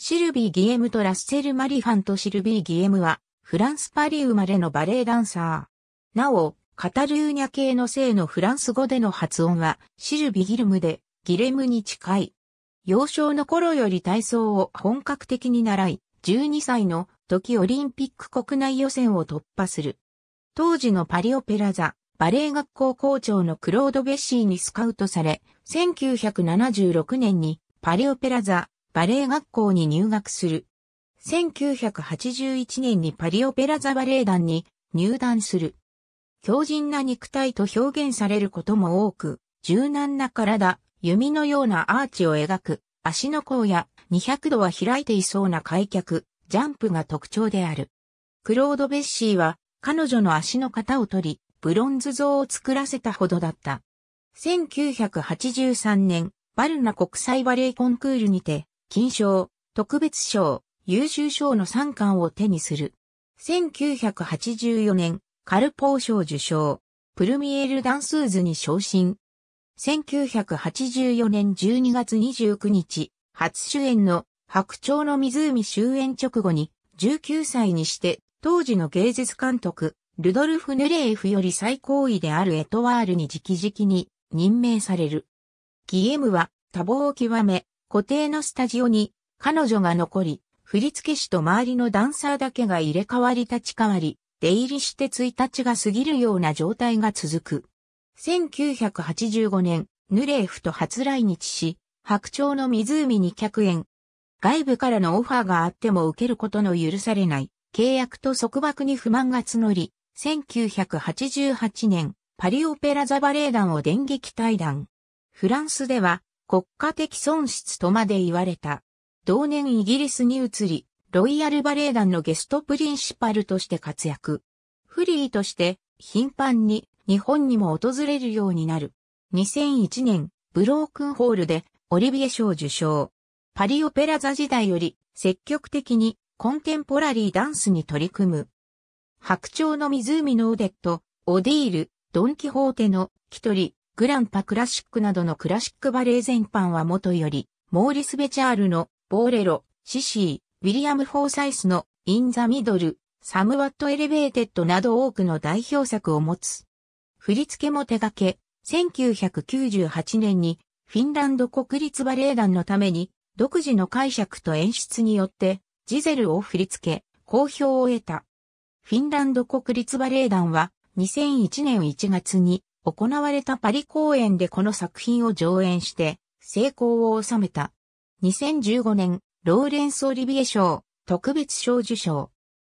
シルビー・ギエムとラッセル・マリファンとシルビー・ギエムは、フランス・パリ生まれのバレエダンサー。なお、カタルーニャ系の性のフランス語での発音は、シルビ・ギルムで、ギレムに近い。幼少の頃より体操を本格的に習い、12歳の時オリンピック国内予選を突破する。当時のパリオペラ座、バレエ学校校長のクロード・ベッシーにスカウトされ、1976年にパリオペラ座、バレエ学校に入学する。1981年にパリオペラ座バレエ団に入団する。強靭な肉体と表現されることも多く、柔軟な体、弓のようなアーチを描く、足の甲や200度は開いていそうな開脚、ジャンプが特徴である。クロード・ベッシーは彼女の足の型を取り、ブロンズ像を作らせたほどだった。1983年、バルナ国際バレエコンクールにて、金賞、特別賞、優秀賞の3冠を手にする。1984年、カルポー賞受賞、プルミエール・ダンスーズに昇進。1984年12月29日、初主演の白鳥の湖終演直後に、19歳にして、当時の芸術監督、ルドルフ・ヌレーフより最高位であるエトワールに直々に任命される。ギエムは多忙を極め、固定のスタジオに彼女が残り、振付師と周りのダンサーだけが入れ替わり立ち替わり、出入りして1日が過ぎるような状態が続く。1985年、ヌレーフと初来日し、白鳥の湖に客演。外部からのオファーがあっても受けることの許されない契約と束縛に不満が募り、1988年、パリオペラ座バレエ団を電撃退団。フランスでは、国家的損失とまで言われた。同年イギリスに移り、ロイヤルバレエ団のゲストプリンシパルとして活躍。フリーとして頻繁に日本にも訪れるようになる。2001年、ブロークンホールでオリビエ賞受賞。パリオペラ座時代より積極的にコンテンポラリーダンスに取り組む。白鳥の湖のオデット、オディール、ドンキホーテの一人、グランパクラシックなどのクラシックバレエ全般は元より、モーリス・ベチャールのボーレロ、シシー、ウィリアム・フォーサイスのイン・ザ・ミドル、サムワット・エレベーテッドなど多くの代表作を持つ。振り付けも手掛け、1998年にフィンランド国立バレエ団のために独自の解釈と演出によってジゼルを振り付け、好評を得た。フィンランド国立バレエ団は2001年1月に行われたパリ公演でこの作品を上演して、成功を収めた。2015年、ローレンス・オリビエ賞、特別賞受賞。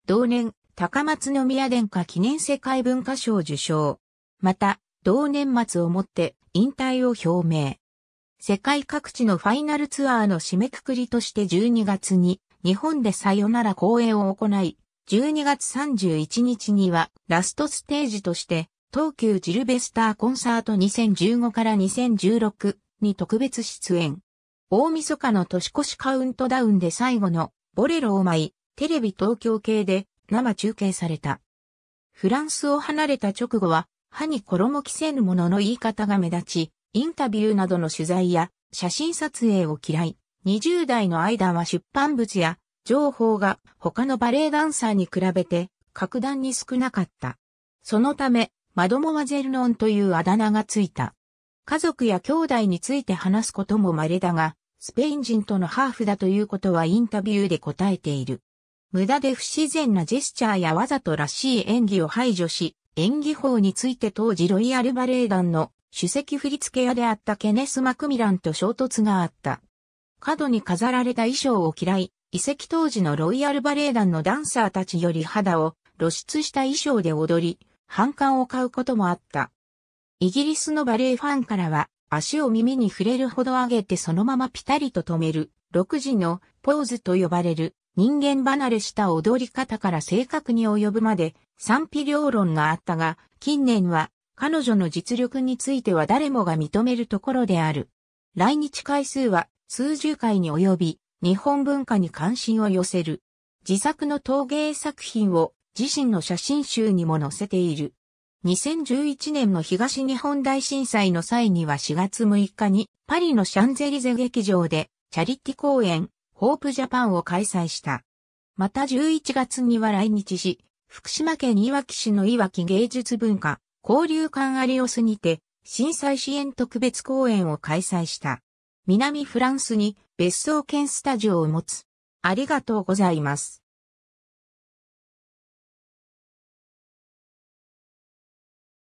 同年、高松宮殿下記念世界文化賞受賞。また、同年末をもって引退を表明。世界各地のファイナルツアーの締めくくりとして12月に日本でさよなら公演を行い、12月31日にはラストステージとして東急ジルベスターコンサート2015から2016に特別出演。大晦日の年越しカウントダウンで最後のボレロを舞い、テレビ東京系で生中継された。フランスを離れた直後は、歯に衣着せぬものの言い方が目立ち、インタビューなどの取材や写真撮影を嫌い、20代の間は出版物や情報が他のバレエダンサーに比べて格段に少なかった。そのため、マドモアゼルノンというあだ名がついた。家族や兄弟について話すことも稀だが、スペイン人とのハーフだということはインタビューで答えている。無駄で不自然なジェスチャーやわざとらしい演技を排除し、演技法について当時ロイヤルバレエ団の主席振付屋であったケネス・マクミランと衝突があった。角に飾られた衣装を嫌い、遺跡当時のロイヤルバレエ団のダンサーたちより肌を露出した衣装で踊り、反感を買うこともあった。イギリスのバレエファンからは、足を耳に触れるほど上げてそのままピタリと止める、6時のポーズと呼ばれる、人間離れした踊り方から正確に及ぶまで、賛否両論があったが、近年は、彼女の実力については誰もが認めるところである。来日回数は数十回に及び、日本文化に関心を寄せる。自作の陶芸作品を自身の写真集にも載せている。2011年の東日本大震災の際には4月6日にパリのシャンゼリゼ劇場でチャリティ公演ホープジャパンを開催した。また11月には来日し、福島県いわき市のいわき芸術文化交流館リオにて震災支援特別公演を開催した。南フランスに別荘兼スタジオを持つ。ありがとうございます。